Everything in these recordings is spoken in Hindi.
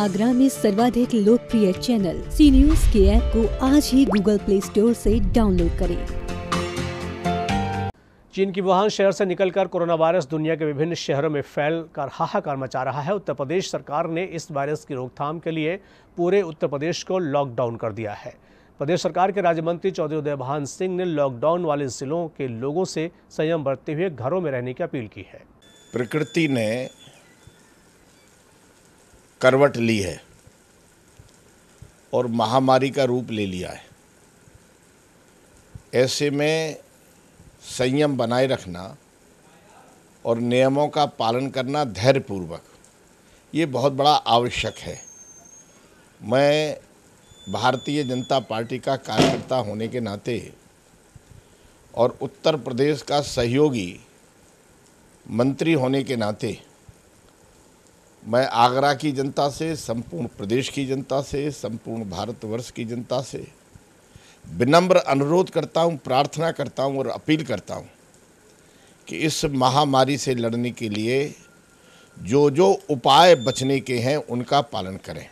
आगरा में सर्वाधिक लोकप्रिय चैनल सी न्यूज के ऐप को आज ही गूगल प्ले स्टोर से डाउनलोड करें चीन की वुहान शहर से निकलकर कोरोना वायरस दुनिया के विभिन्न शहरों में फैल कर हाहाकार मचा रहा है उत्तर प्रदेश सरकार ने इस वायरस की रोकथाम के लिए पूरे उत्तर प्रदेश को लॉकडाउन कर दिया है प्रदेश सरकार के राज्य मंत्री चौधरी उदयभान सिंह ने लॉकडाउन वाले जिलों के लोगों से संयम बरतते हुए घरों में रहने की अपील की है प्रकृति ने करवट ली है और महामारी का रूप ले लिया है ऐसे में संयम बनाए रखना और नियमों का पालन करना धैर्यपूर्वक ये बहुत बड़ा आवश्यक है मैं भारतीय जनता पार्टी का कार्यकर्ता होने के नाते और उत्तर प्रदेश का सहयोगी मंत्री होने के नाते मैं आगरा की जनता से संपूर्ण प्रदेश की जनता से संपूर्ण भारतवर्ष की जनता से विनम्र अनुरोध करता हूं, प्रार्थना करता हूं और अपील करता हूं कि इस महामारी से लड़ने के लिए जो जो उपाय बचने के हैं उनका पालन करें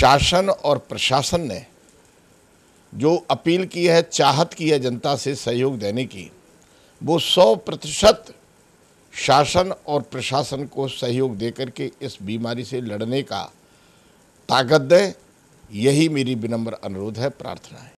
शासन और प्रशासन ने जो अपील की है चाहत की है जनता से सहयोग देने की वो सौ प्रतिशत शासन और प्रशासन को सहयोग देकर के इस बीमारी से लड़ने का ताकत दें यही मेरी विनम्र अनुरोध है प्रार्थना है